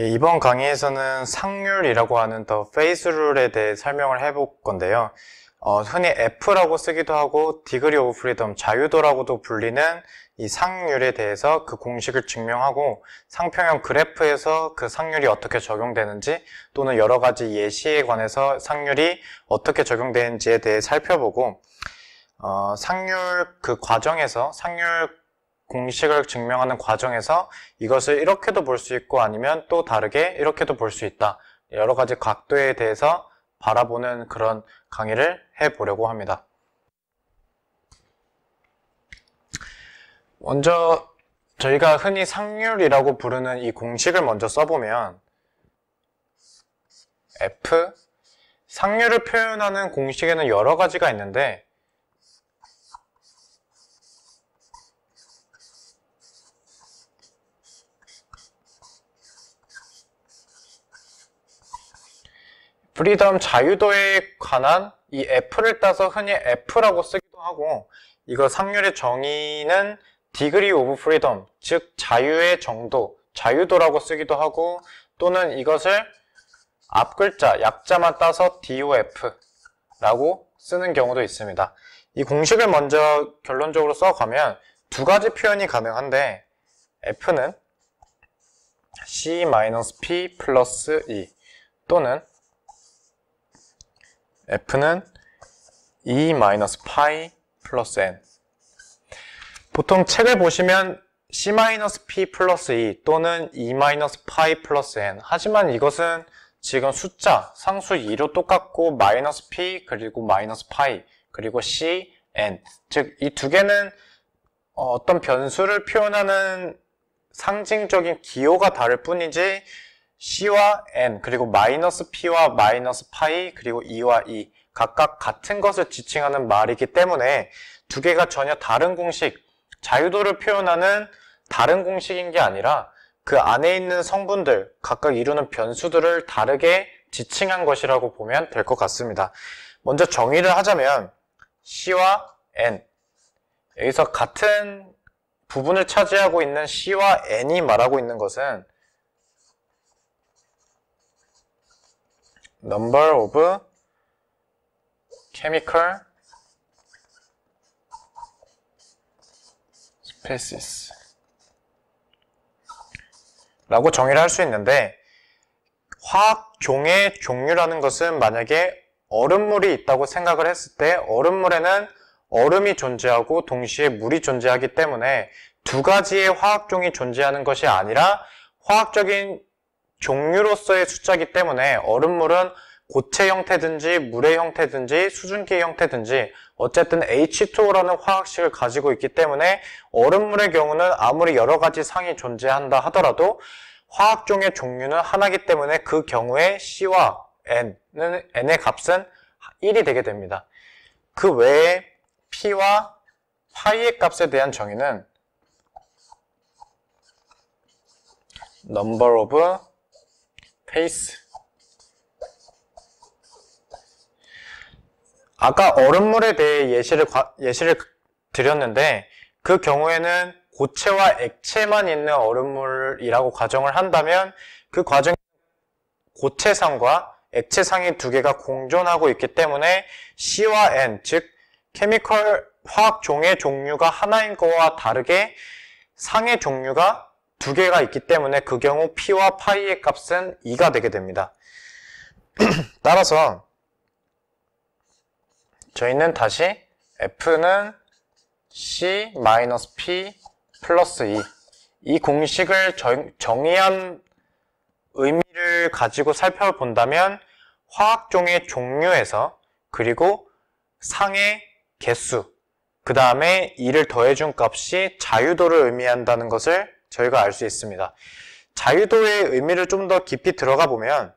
예, 이번 강의에서는 상률이라고 하는 더 페이스 룰에 대해 설명을 해볼 건데요. 어, 흔히 F라고 쓰기도 하고 디그리 오브 프리덤, 자유도라고도 불리는 이 상률에 대해서 그 공식을 증명하고 상평형 그래프에서 그 상률이 어떻게 적용되는지 또는 여러 가지 예시에 관해서 상률이 어떻게 적용되는지에 대해 살펴보고 어, 상률 그 과정에서 상률 공식을 증명하는 과정에서 이것을 이렇게도 볼 수 있고 아니면 또 다르게 이렇게도 볼 수 있다. 여러 가지 각도에 대해서 바라보는 그런 강의를 해보려고 합니다. 먼저 저희가 흔히 상률이라고 부르는 이 공식을 먼저 써보면 F 상률을 표현하는 공식에는 여러 가지가 있는데 프리덤 자유도에 관한 이 F를 따서 흔히 F라고 쓰기도 하고 이거 상률의 정의는 degree of freedom 즉 자유의 정도 자유도라고 쓰기도 하고 또는 이것을 앞글자 약자만 따서 DOF라고 쓰는 경우도 있습니다 이 공식을 먼저 결론적으로 써가면 두 가지 표현이 가능한데 F는 C-P 플러스 E 또는 F는 E 마이 플러스 N 보통 책을 보시면 C P 플러스 E 또는 E 마이 플러스 N 하지만 이것은 지금 숫자 상수 2로 똑같고 마이너스 P 그리고 마이너스 파이 그리고 C, N 즉 이 두 개는 어, 어떤 변수를 표현하는 상징적인 기호가 다를 뿐이지 c와 n 그리고 마이너스 p와 마이너스 파이 그리고 e 와 E 각각 같은 것을 지칭하는 말이기 때문에 두 개가 전혀 다른 공식 자유도를 표현하는 다른 공식인 게 아니라 그 안에 있는 성분들 각각 이루는 변수들을 다르게 지칭한 것이라고 보면 될 것 같습니다. 먼저 정의를 하자면 c와 n 여기서 같은 부분을 차지하고 있는 c와 n이 말하고 있는 것은 number of chemical species 라고 정의를 할 수 있는데 화학 종의 종류라는 것은 만약에 얼음물이 있다고 생각을 했을 때 얼음물에는 얼음이 존재하고 동시에 물이 존재하기 때문에 두 가지의 화학종이 존재하는 것이 아니라 화학적인 종류로서의 숫자이기 때문에 얼음물은 고체 형태든지 물의 형태든지 수증기 의 형태든지 어쨌든 H2O라는 화학식을 가지고 있기 때문에 얼음물의 경우는 아무리 여러 가지 상이 존재한다 하더라도 화학종의 종류는 하나이기 때문에 그 경우에 C와 N은 N의 값은 1이 되게 됩니다. 그 외에 P와 파이의 값에 대한 정의는 number of 페이스 아까 얼음물에 대해 예시를, 예시를 드렸는데 그 경우에는 고체와 액체만 있는 얼음물이라고 가정을 한다면 그 과정에 고체상과 액체상이 두 개가 공존하고 있기 때문에 C와 N, 즉 케미컬 화학 종의 종류가 하나인 것과 다르게 상의 종류가 두 개가 있기 때문에 그 경우 p와 파이의 값은 2가 되게 됩니다. 따라서 저희는 다시 f는 c-p 플러스 2. E. 이 공식을 정, 의한 의미를 가지고 살펴본다면 화학종의 종류에서 그리고 상의 개수 그 다음에 이를 더해준 값이 자유도를 의미한다는 것을 저희가 알 수 있습니다. 자유도의 의미를 좀 더 깊이 들어가 보면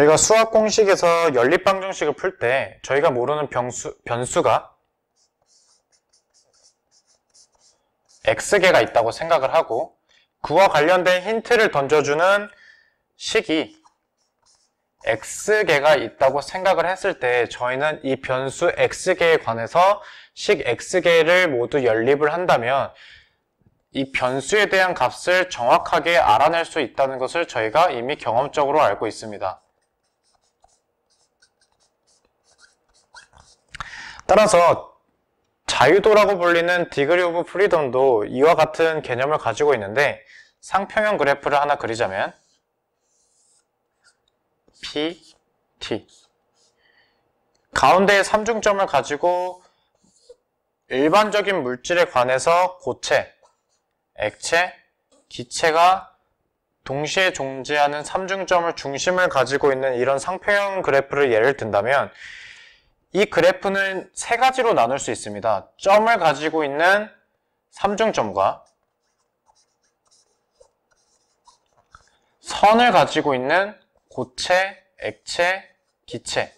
저희가 수학 공식에서 연립방정식을 풀 때 저희가 모르는 병수, 변수가 X개가 있다고 생각을 하고 그와 관련된 힌트를 던져주는 식이 X개가 있다고 생각을 했을 때 저희는 이 변수 X개에 관해서 식 X개를 모두 연립을 한다면 이 변수에 대한 값을 정확하게 알아낼 수 있다는 것을 저희가 이미 경험적으로 알고 있습니다. 따라서 자유도라고 불리는 디그리 오브 프리덤도 이와 같은 개념을 가지고 있는데 상평형 그래프를 하나 그리자면 P, T 가운데에 3중점을 가지고 일반적인 물질에 관해서 고체, 액체, 기체가 동시에 존재하는 3중점을 중심을 가지고 있는 이런 상평형 그래프를 예를 든다면 이 그래프는 세 가지로 나눌 수 있습니다. 점을 가지고 있는 3중점과 선을 가지고 있는 고체, 액체, 기체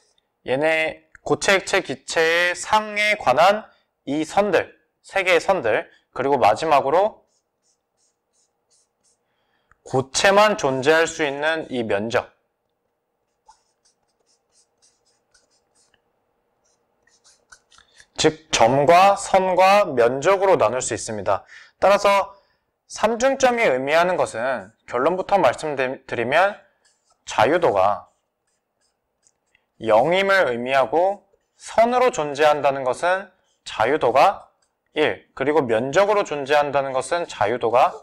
얘네 고체, 액체, 기체의 상에 관한 이 선들 세 개의 선들 그리고 마지막으로 고체만 존재할 수 있는 이 면적 즉 점과 선과 면적으로 나눌 수 있습니다. 따라서 삼중점이 의미하는 것은 결론부터 말씀드리면 자유도가 0임을 의미하고 선으로 존재한다는 것은 자유도가 1 그리고 면적으로 존재한다는 것은 자유도가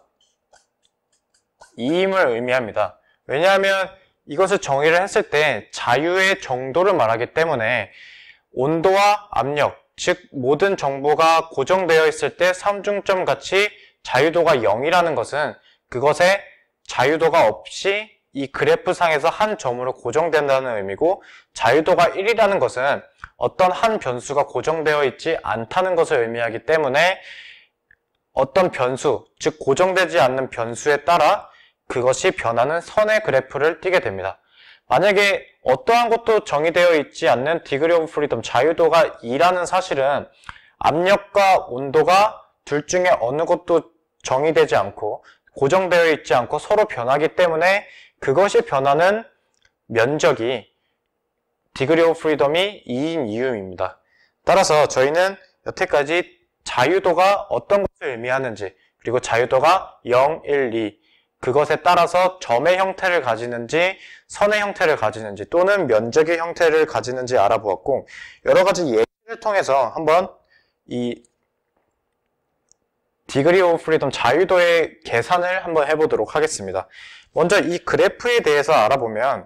2임을 의미합니다. 왜냐하면 이것을 정의를 했을 때 자유의 정도를 말하기 때문에 온도와 압력 즉 모든 정보가 고정되어 있을 때 삼중점 같이 자유도가 0이라는 것은 그것에 자유도가 없이 이 그래프 상에서 한 점으로 고정된다는 의미고 자유도가 1이라는 것은 어떤 한 변수가 고정되어 있지 않다는 것을 의미하기 때문에 어떤 변수, 즉 고정되지 않는 변수에 따라 그것이 변하는 선의 그래프를 띄게 됩니다. 만약에 어떠한 것도 정의되어 있지 않는 디그리 오브 프리덤, 자유도가 2라는 사실은 압력과 온도가 둘 중에 어느 것도 정의되지 않고 고정되어 있지 않고 서로 변하기 때문에 그것이 변하는 면적이 디그리 오브 프리덤이 2인 이음입니다. 따라서 저희는 여태까지 자유도가 어떤 것을 의미하는지 그리고 자유도가 0, 1, 2 그것에 따라서 점의 형태를 가지는지 선의 형태를 가지는지 또는 면적의 형태를 가지는지 알아보았고 여러 가지 예를 통해서 한번 이 디그리 오브 프리덤 자유도의 계산을 한번 해보도록 하겠습니다. 먼저 이 그래프에 대해서 알아보면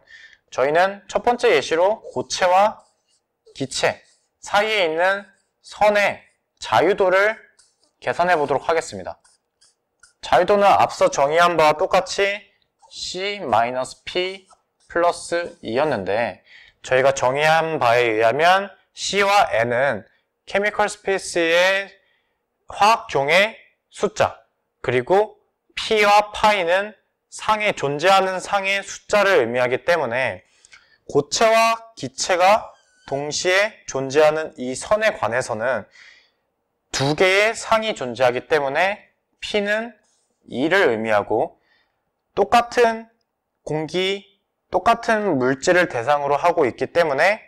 저희는 첫 번째 예시로 고체와 기체 사이에 있는 선의 자유도를 계산해 보도록 하겠습니다. 자유도는 앞서 정의한 바와 똑같이 c-p 플러스 2였는데 저희가 정의한 바에 의하면 c와 n은 케미컬 스페이스의 화학 종의 숫자 그리고 p와 파이는 상에 존재하는 상의 숫자를 의미하기 때문에 고체와 기체가 동시에 존재하는 이 선에 관해서는 두 개의 상이 존재하기 때문에 P는 2를 의미하고 똑같은 공기, 똑같은 물질을 대상으로 하고 있기 때문에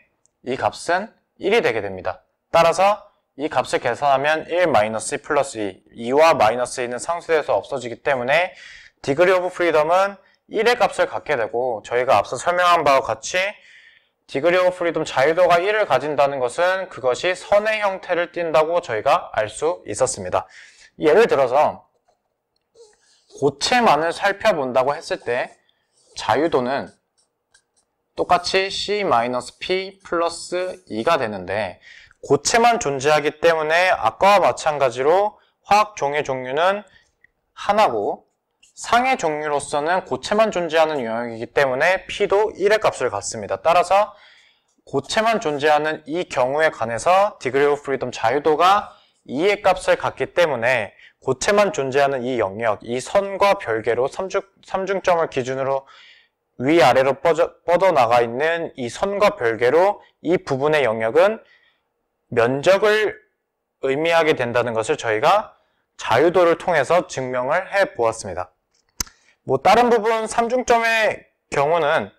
이 값은 1이 되게 됩니다. 따라서 이 값을 계산하면 1마 플러스 2, 2와 마이너스 2는 상수에서 없어지기 때문에 degree of f r e e d o m 은 1의 값을 갖게 되고 저희가 앞서 설명한 바와 같이 degree of freedom 자유도가 1을 가진다는 것은 그것이 선의 형태를 띈다고 저희가 알 수 있었습니다. 예를 들어서 고체만을 살펴본다고 했을 때 자유도는 똑같이 C-P 플러스 2가 되는데 고체만 존재하기 때문에 아까와 마찬가지로 화학 종의 종류는 하나고 상의 종류로서는 고체만 존재하는 영역이기 때문에 P도 1의 값을 갖습니다. 따라서 고체만 존재하는 이 경우에 관해서 디그레 오 프리덤 자유도가 2의 값을 갖기 때문에 고체만 존재하는 이 영역, 이 선과 별개로 삼중, 삼중점을 기준으로 위아래로 뻗어, 뻗어나가 있는 이 선과 별개로 이 부분의 영역은 면적을 의미하게 된다는 것을 저희가 자유도를 통해서 증명을 해 보았습니다. 뭐 다른 부분 삼중점의 경우는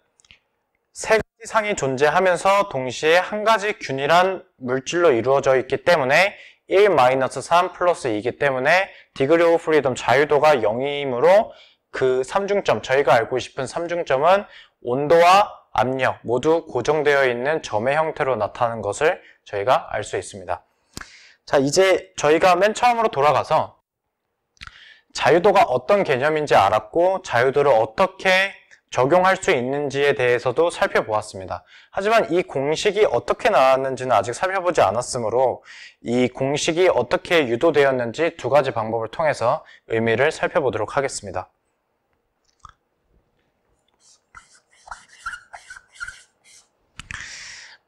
세 가지 상이 존재하면서 동시에 한 가지 균일한 물질로 이루어져 있기 때문에 1-3 플러스 2이기 때문에 디그리 오브 프리덤 자유도가 0이므로 그 3중점, 저희가 알고 싶은 3중점은 온도와 압력 모두 고정되어 있는 점의 형태로 나타나는 것을 저희가 알 수 있습니다. 자, 이제 저희가 맨 처음으로 돌아가서 자유도가 어떤 개념인지 알았고 자유도를 어떻게 적용할 수 있는지에 대해서도 살펴보았습니다. 하지만 이 공식이 어떻게 나왔는지는 아직 살펴보지 않았으므로 이 공식이 어떻게 유도되었는지 두 가지 방법을 통해서 의미를 살펴보도록 하겠습니다.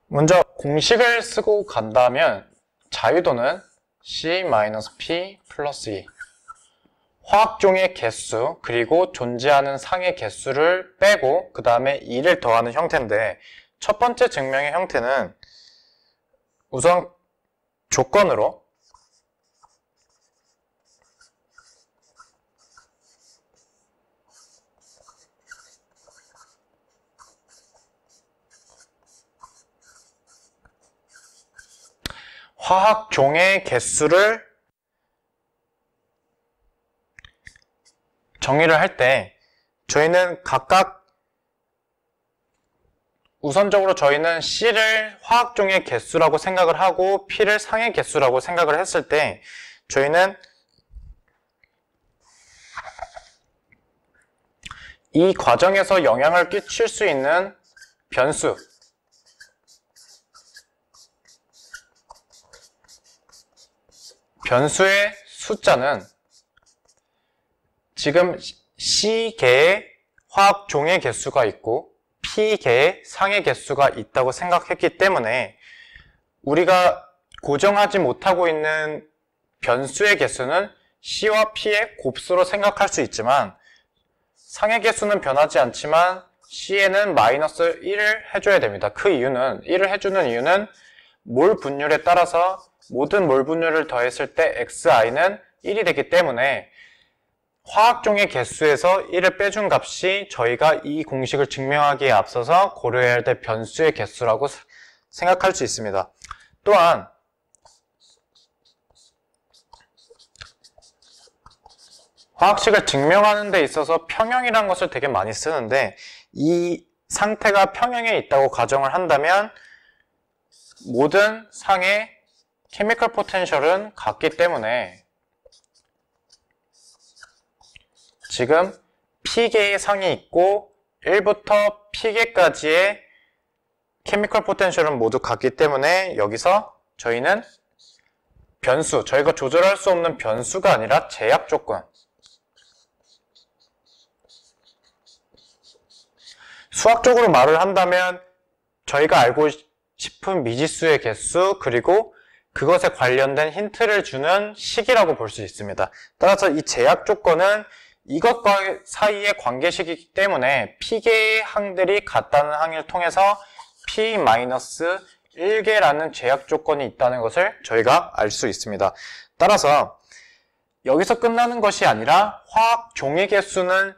먼저 공식을 쓰고 간다면 자유도는 c-p 플러스 E 화학종의 개수 그리고 존재하는 상의 개수를 빼고 그 다음에 2를 더하는 형태인데 첫 번째 증명의 형태는 우선 조건으로 화학종의 개수를 정의를 할 때 저희는 각각 우선적으로 저희는 C를 화학종의 개수라고 생각을 하고 P를 상의 개수라고 생각을 했을 때 저희는 이 과정에서 영향을 끼칠 수 있는 변수 변수의 숫자는 지금 c 계의 화학종의 개수가 있고 p 계의 상의 개수가 있다고 생각했기 때문에 우리가 고정하지 못하고 있는 변수의 개수는 C와 P의 곱수로 생각할 수 있지만 상의 개수는 변하지 않지만 C에는 마이너스 1을 해줘야 됩니다. 그 이유는 1을 해주는 이유는 몰 분율에 따라서 모든 몰 분율을 더했을 때 xi는 1이 되기 때문에 화학종의 개수에서 1을 빼준 값이 저희가 이 공식을 증명하기에 앞서서 고려해야 할 변수의 개수라고 생각할 수 있습니다. 또한 화학식을 증명하는 데 있어서 평형이라는 것을 되게 많이 쓰는데 이 상태가 평형에 있다고 가정을 한다면 모든 상의 케미컬 포텐셜은 같기 때문에 지금 p 계의 상이 있고 1부터 p 계까지의 케미컬 포텐셜은 모두 같기 때문에 여기서 저희는 변수, 저희가 조절할 수 없는 변수가 아니라 제약 조건 수학적으로 말을 한다면 저희가 알고 싶은 미지수의 개수 그리고 그것에 관련된 힌트를 주는 식이라고 볼 수 있습니다. 따라서 이 제약 조건은 이것과 사이의 관계식이기 때문에 P개의 항들이 같다는 항을 통해서 P-1개라는 제약 조건이 있다는 것을 저희가 알 수 있습니다. 따라서 여기서 끝나는 것이 아니라 화학 종의 개수는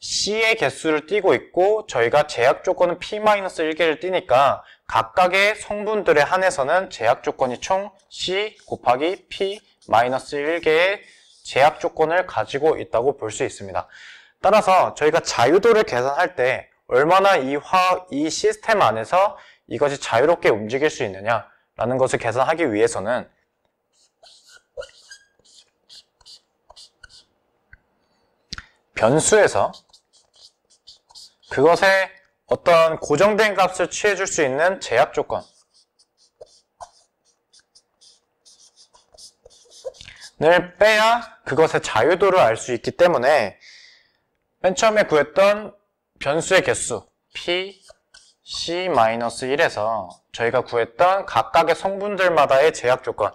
C의 개수를 띄고 있고 저희가 제약 조건은 P-1개를 띄니까 각각의 성분들에 한해서는 제약 조건이 총 C 곱하기 P-1개의 제약 조건을 가지고 있다고 볼 수 있습니다. 따라서 저희가 자유도를 계산할 때 얼마나 이, 화, 이 시스템 안에서 이것이 자유롭게 움직일 수 있느냐라는 것을 계산하기 위해서는 변수에서 그것에 어떤 고정된 값을 취해줄 수 있는 제약 조건 기준을 빼야 그것의 자유도를 알 수 있기 때문에 맨 처음에 구했던 변수의 개수 p, c-1에서 저희가 구했던 각각의 성분들마다의 제약 조건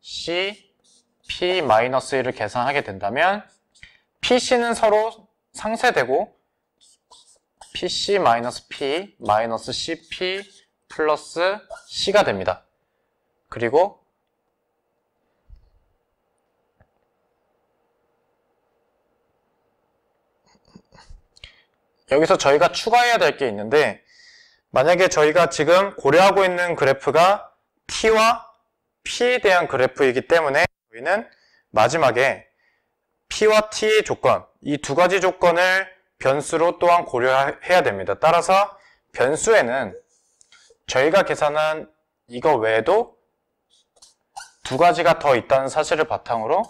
c, p-1을 계산하게 된다면 p, c는 서로 상쇄되고 p, c-p, cp 플러스 c가 됩니다. 그리고 여기서 저희가 추가해야 될 게 있는데 만약에 저희가 지금 고려하고 있는 그래프가 t와 p에 대한 그래프이기 때문에 저희는 마지막에 p와 t의 조건, 이 두 가지 조건을 변수로 또한 고려해야 됩니다. 따라서 변수에는 저희가 계산한 이거 외에도 두 가지가 더 있다는 사실을 바탕으로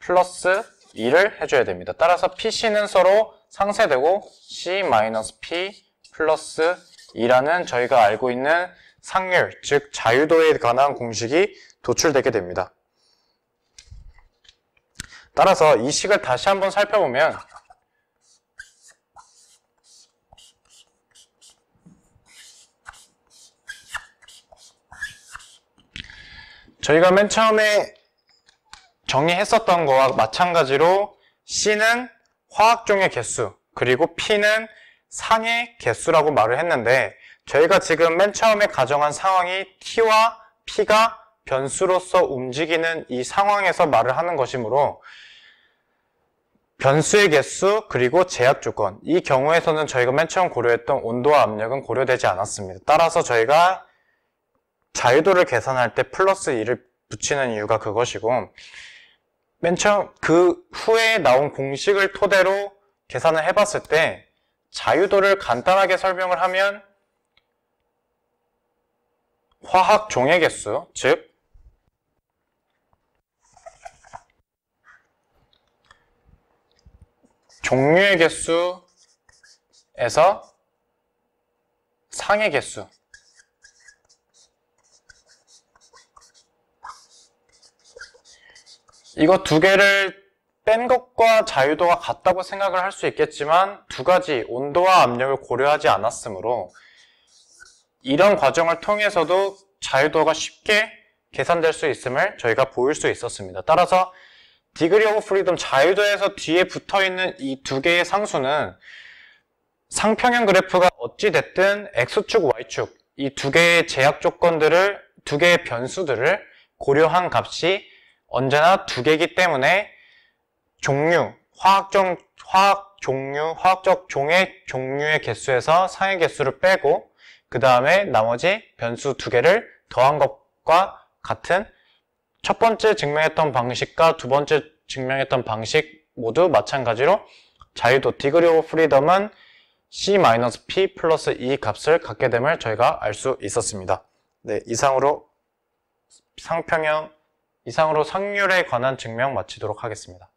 플러스 2를 해줘야 됩니다. 따라서 PC는 서로 상쇄되고 C-P 플러스 2라는 저희가 알고 있는 상률, 즉 자유도에 관한 공식이 도출되게 됩니다. 따라서 이 식을 다시 한번 살펴보면 저희가 맨 처음에 정의했었던 거와 마찬가지로 C는 화학종의 개수, 그리고 P는 상의 개수라고 말을 했는데 저희가 지금 맨 처음에 가정한 상황이 T와 P가 변수로서 움직이는 이 상황에서 말을 하는 것이므로 변수의 개수 그리고 제약 조건 이 경우에서는 저희가 맨 처음 고려했던 온도와 압력은 고려되지 않았습니다. 따라서 저희가 자유도를 계산할 때 플러스 2를 붙이는 이유가 그것이고 맨 처음 그 후에 나온 공식을 토대로 계산을 해봤을 때 자유도를 간단하게 설명을 하면 화학 종의 개수, 즉 종류의 개수에서 상의 개수 이거 두 개를 뺀 것과 자유도가 같다고 생각을 할 수 있겠지만 두 가지 온도와 압력을 고려하지 않았으므로 이런 과정을 통해서도 자유도가 쉽게 계산될 수 있음을 저희가 보일 수 있었습니다. 따라서 디그리 오브 프리덤 자유도에서 뒤에 붙어있는 이 두 개의 상수는 상평형 그래프가 어찌됐든 X축, Y축 이 두 개의 제약 조건들을 두 개의 변수들을 고려한 값이 언제나 두 개이기 때문에 종류, 화학적, 화학 종류, 화학적 종의 종류의 개수에서 상의 개수를 빼고 그 다음에 나머지 변수 두 개를 더한 것과 같은 첫 번째 증명했던 방식과 두 번째 증명했던 방식 모두 마찬가지로 자유도 디그리 오브 프리덤은 C-P 플러스 E 값을 갖게 됨을 저희가 알 수 있었습니다. 네, 이상으로 상평형 이상으로 확률에 관한 증명 마치도록 하겠습니다.